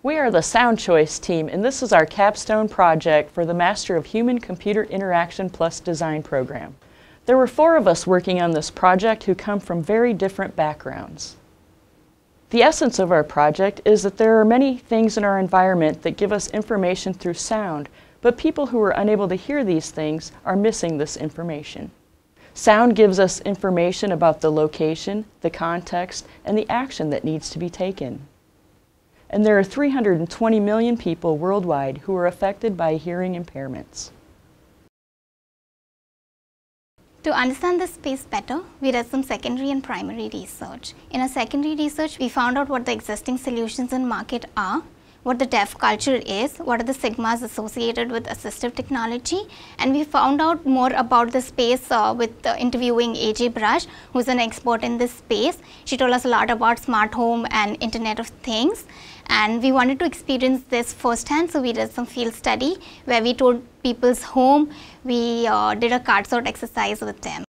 We are the Sound Choice team, and this is our capstone project for the Master of Human Computer Interaction Plus Design program. There were four of us working on this project who come from very different backgrounds. The essence of our project is that there are many things in our environment that give us information through sound, but people who are unable to hear these things are missing this information. Sound gives us information about the location, the context, and the action that needs to be taken and there are 320 million people worldwide who are affected by hearing impairments. To understand this space better, we did some secondary and primary research. In our secondary research, we found out what the existing solutions in market are what the deaf culture is, what are the sigmas associated with assistive technology, and we found out more about the space uh, with uh, interviewing AJ Brush, who's an expert in this space. She told us a lot about smart home and Internet of Things, and we wanted to experience this firsthand, so we did some field study where we toured people's home, we uh, did a card sort exercise with them.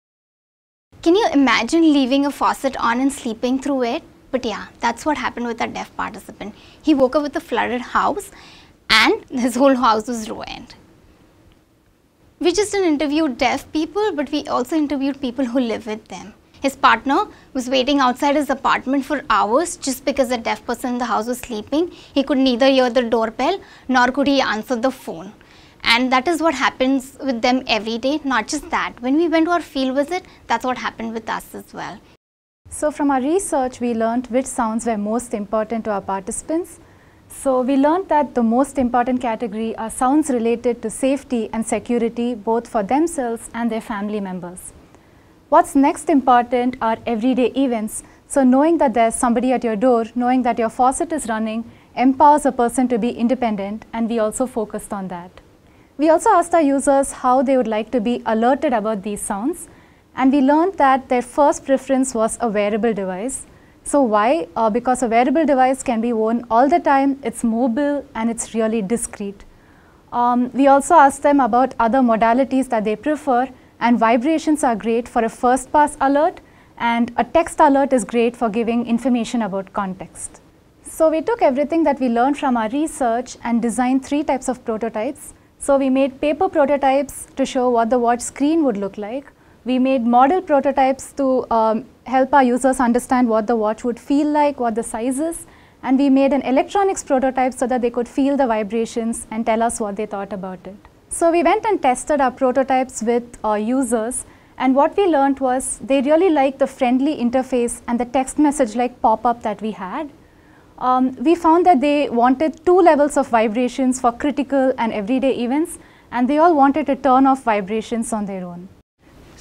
Can you imagine leaving a faucet on and sleeping through it? But yeah, that's what happened with our deaf participant. He woke up with a flooded house and his whole house was ruined. We just didn't interview deaf people, but we also interviewed people who live with them. His partner was waiting outside his apartment for hours just because the deaf person in the house was sleeping. He could neither hear the doorbell nor could he answer the phone. And that is what happens with them every day, not just that. When we went to our field visit, that's what happened with us as well. So from our research, we learned which sounds were most important to our participants. So we learned that the most important category are sounds related to safety and security, both for themselves and their family members. What's next important are everyday events. So knowing that there's somebody at your door, knowing that your faucet is running, empowers a person to be independent and we also focused on that. We also asked our users how they would like to be alerted about these sounds and we learned that their first preference was a wearable device. So why? Uh, because a wearable device can be worn all the time, it's mobile and it's really discreet. Um, we also asked them about other modalities that they prefer and vibrations are great for a first pass alert and a text alert is great for giving information about context. So we took everything that we learned from our research and designed three types of prototypes. So we made paper prototypes to show what the watch screen would look like. We made model prototypes to um, help our users understand what the watch would feel like, what the size is, and we made an electronics prototype so that they could feel the vibrations and tell us what they thought about it. So we went and tested our prototypes with our users and what we learned was they really liked the friendly interface and the text message like pop-up that we had. Um, we found that they wanted two levels of vibrations for critical and everyday events and they all wanted to turn off vibrations on their own.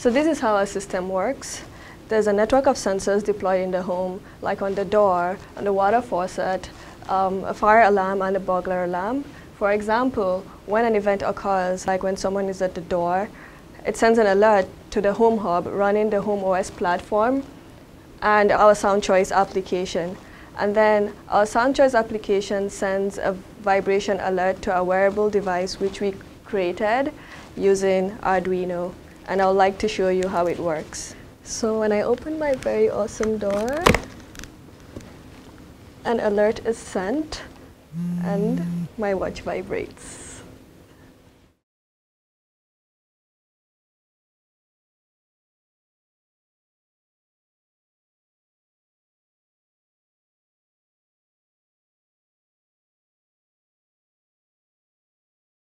So this is how our system works. There's a network of sensors deployed in the home, like on the door, on the water faucet, um, a fire alarm and a burglar alarm. For example, when an event occurs, like when someone is at the door, it sends an alert to the Home Hub running the Home OS platform and our Sound Choice application. And then our Sound Choice application sends a vibration alert to our wearable device which we created using Arduino and I would like to show you how it works. So when I open my very awesome door, an alert is sent and my watch vibrates.